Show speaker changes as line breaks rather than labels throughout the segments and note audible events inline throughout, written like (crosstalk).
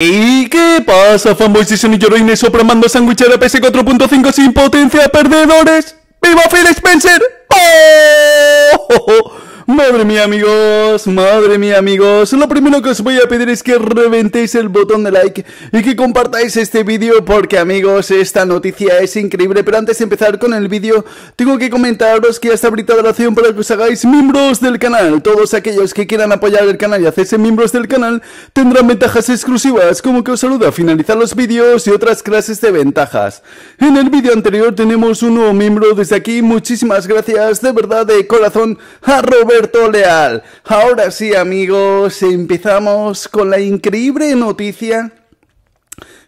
¿Y qué pasa, fanboys y señorines soplamando sándwich de PS4.5 sin potencia, perdedores? ¡Viva Phil Spencer! ¡Oh! Madre mía amigos, madre mía amigos, lo primero que os voy a pedir es que reventéis el botón de like y que compartáis este vídeo porque amigos, esta noticia es increíble, pero antes de empezar con el vídeo, tengo que comentaros que ya está habilitada la oración para que os hagáis miembros del canal, todos aquellos que quieran apoyar el canal y hacerse miembros del canal tendrán ventajas exclusivas como que os saluda a finalizar los vídeos y otras clases de ventajas. En el vídeo anterior tenemos un nuevo miembro desde aquí, muchísimas gracias de verdad de corazón a Robert Leal. Ahora sí amigos, empezamos con la increíble noticia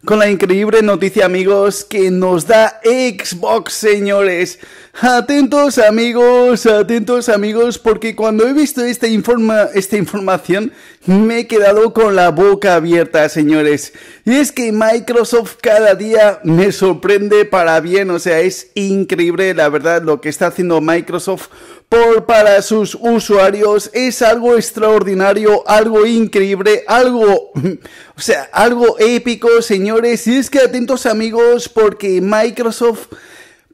con la increíble noticia amigos que nos da Xbox señores. Atentos amigos, atentos amigos porque cuando he visto esta, informa esta información me he quedado con la boca abierta señores. Y es que Microsoft cada día me sorprende para bien, o sea es increíble la verdad lo que está haciendo Microsoft por para sus usuarios es algo extraordinario, algo increíble, algo, (laughs) o sea, algo épico, señores. Y es que atentos amigos, porque Microsoft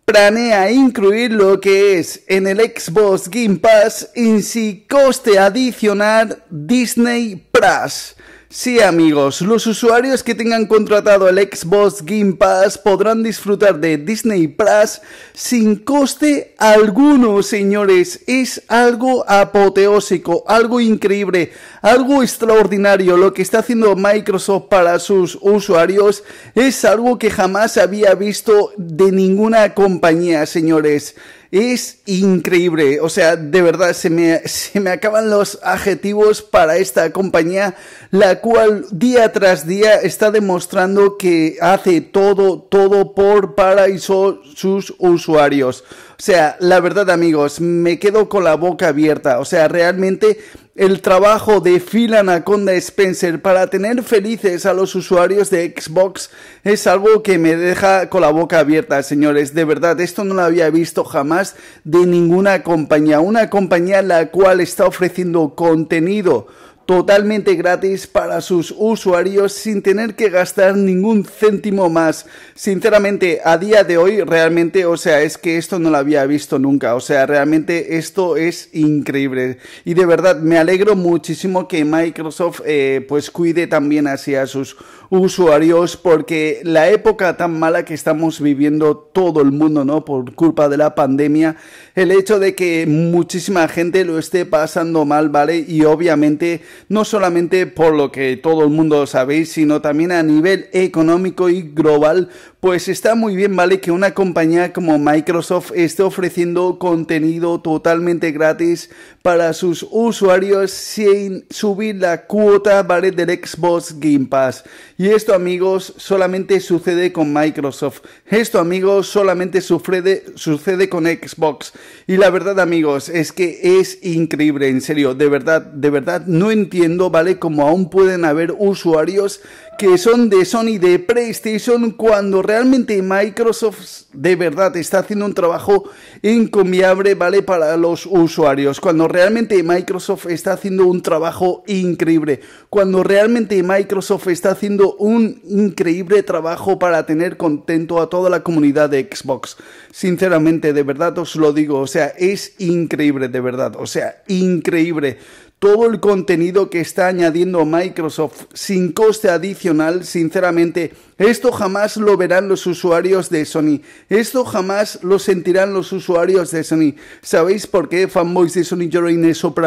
planea incluir lo que es en el Xbox Game Pass en si coste adicional Disney Plus. Sí amigos, los usuarios que tengan contratado el Xbox Game Pass podrán disfrutar de Disney Plus sin coste alguno, señores. Es algo apoteósico, algo increíble, algo extraordinario. Lo que está haciendo Microsoft para sus usuarios es algo que jamás había visto de ninguna compañía, señores. Es increíble, o sea, de verdad se me, se me, acaban los adjetivos para esta compañía, la cual día tras día está demostrando que hace todo, todo por, paraíso sus usuarios. O sea, la verdad amigos, me quedo con la boca abierta, o sea, realmente el trabajo de Phil Anaconda Spencer para tener felices a los usuarios de Xbox es algo que me deja con la boca abierta, señores. De verdad, esto no lo había visto jamás de ninguna compañía. Una compañía la cual está ofreciendo contenido totalmente gratis para sus usuarios sin tener que gastar ningún céntimo más. Sinceramente, a día de hoy realmente, o sea, es que esto no lo había visto nunca, o sea, realmente esto es increíble. Y de verdad, me alegro muchísimo que Microsoft eh, pues cuide también así a sus usuarios porque la época tan mala que estamos viviendo todo el mundo, ¿no? Por culpa de la pandemia, el hecho de que muchísima gente lo esté pasando mal, ¿vale? Y obviamente no solamente por lo que todo el mundo sabéis, sino también a nivel económico y global, pues está muy bien, ¿vale? Que una compañía como Microsoft esté ofreciendo contenido totalmente gratis para sus usuarios sin subir la cuota, ¿vale? Del Xbox Game Pass. Y esto amigos solamente sucede con Microsoft. Esto amigos solamente sucede con Xbox. Y la verdad amigos es que es increíble, en serio, de verdad, de verdad no entiendo, ¿vale? Como aún pueden haber usuarios que son de Sony, de PlayStation, cuando realmente Microsoft de verdad está haciendo un trabajo encomiable, ¿vale? Para los usuarios, cuando realmente Microsoft está haciendo un trabajo increíble, cuando realmente Microsoft está haciendo un increíble trabajo para tener contento a toda la comunidad de Xbox. Sinceramente, de verdad os lo digo, o sea, es increíble, de verdad, o sea, increíble todo el contenido que está añadiendo Microsoft sin coste adicional, sinceramente, esto jamás lo verán los usuarios de Sony. Esto jamás lo sentirán los usuarios de Sony. ¿Sabéis por qué fanboys de Sony lloran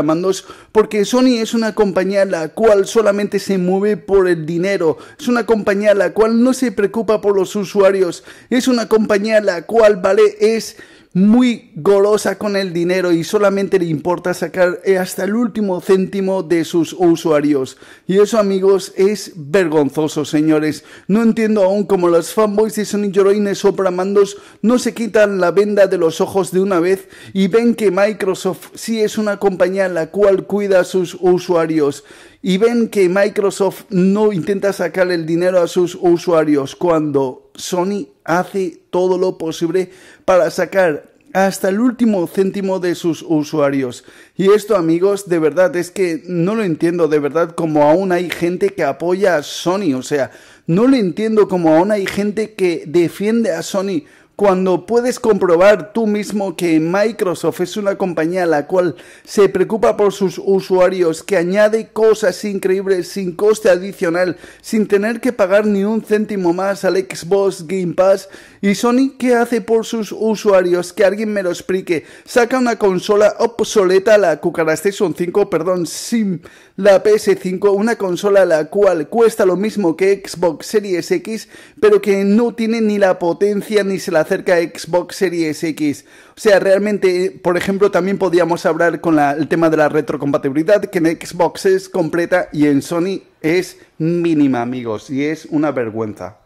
mandos? Porque Sony es una compañía la cual solamente se mueve por el dinero. Es una compañía la cual no se preocupa por los usuarios. Es una compañía la cual, ¿vale? Es muy golosa con el dinero y solamente le importa sacar hasta el último céntimo de sus usuarios. Y eso amigos es vergonzoso señores. No entiendo aún cómo los fanboys y son en o Pramandos no se quitan la venda de los ojos de una vez y ven que Microsoft sí es una compañía la cual cuida a sus usuarios y ven que Microsoft no intenta sacar el dinero a sus usuarios cuando Sony hace todo lo posible para sacar hasta el último céntimo de sus usuarios. Y esto amigos, de verdad es que no lo entiendo, de verdad como aún hay gente que apoya a Sony, o sea, no lo entiendo como aún hay gente que defiende a Sony cuando puedes comprobar tú mismo que Microsoft es una compañía la cual se preocupa por sus usuarios, que añade cosas increíbles sin coste adicional, sin tener que pagar ni un céntimo más al Xbox Game Pass, y Sony ¿qué hace por sus usuarios, que alguien me lo explique, saca una consola obsoleta, la Cucarastation 5, perdón, sin la PS5, una consola la cual cuesta lo mismo que Xbox Series X, pero que no tiene ni la potencia ni se la acerca de Xbox Series X. O sea, realmente, por ejemplo, también podíamos hablar con el tema de la retrocompatibilidad, que en Xbox es completa y en Sony es mínima, amigos, y
es una vergüenza.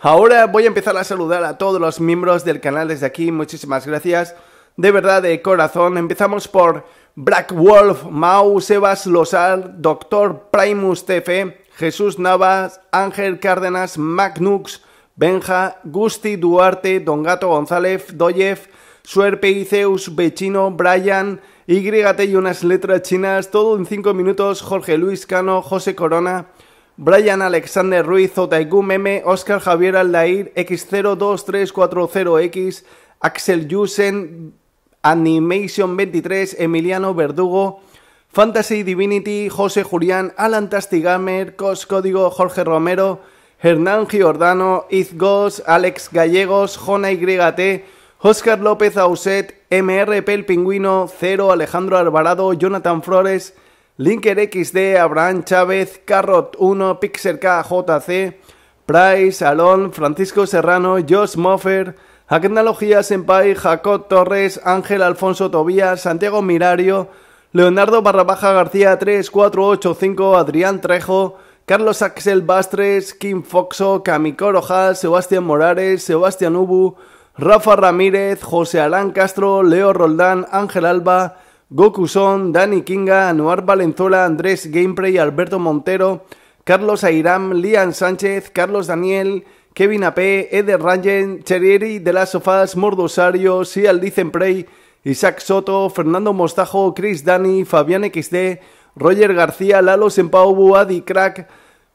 Ahora voy a empezar a saludar a todos los miembros del canal desde aquí, muchísimas gracias. De verdad, de corazón, empezamos por Black Wolf, Mau, Sebas Lozal, Doctor Primus TF, Jesús Navas, Ángel Cárdenas, Magnux, Benja, Gusti, Duarte, Don Gato González, Doyev, Suerpe, Zeus, Bechino, Brian, YT y unas letras chinas, todo en 5 minutos, Jorge Luis Cano, José Corona, Brian Alexander Ruiz, Otaigu Meme, Oscar Javier Aldair, X02340X, Axel Yusen, Animation23, Emiliano Verdugo, Fantasy Divinity, José Julián, Alan Tastigamer, Cos Código, Jorge Romero, Hernán Giordano, Izgos, Alex Gallegos, Jona YT, Oscar López Auset, MRP El Pingüino, Cero, Alejandro Alvarado, Jonathan Flores, Linker XD, Abraham Chávez, Carrot 1, Pixel KJC, Price, Alon, Francisco Serrano, Josh Moffer, Acnología Senpai, Jacob Torres, Ángel Alfonso Tobías, Santiago Mirario, Leonardo Barrabaja García 3485, Adrián Trejo, Carlos Axel Bastres, Kim Foxo, Kamiko Rojas, Sebastián Morales, Sebastián Ubu, Rafa Ramírez, José Alán Castro, Leo Roldán, Ángel Alba, Goku Son, Dani Kinga, Anuar Valenzuela, Andrés Gameplay, Alberto Montero, Carlos Airam, Lian Sánchez, Carlos Daniel, Kevin AP, Eder Rangen, Cherieri de las Sofás, Mordosario, Sial Dicen Isaac Soto, Fernando Mostajo, Chris Dani, Fabián XD, Roger García, Lalos, Sempau, Buadi, Crack,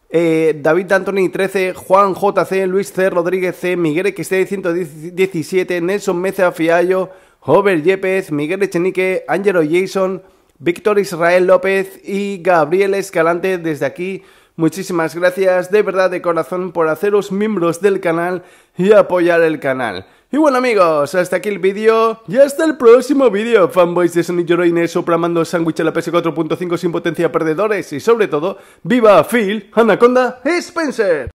eh, David Anthony 13, Juan JC, Luis C, Rodríguez C, Miguel de 117, Nelson Meza Fiallo, Hover Yepes, Miguel Echenique, Ángelo Jason, Víctor Israel López y Gabriel Escalante desde aquí. Muchísimas gracias de verdad de corazón por haceros miembros del canal y apoyar el canal. Y bueno amigos, hasta aquí el vídeo y hasta el próximo vídeo. Fanboys de Sonic Heroines soplamando sándwich a la PS4.5 sin potencia perdedores y sobre todo, ¡viva Phil, Anaconda y Spencer!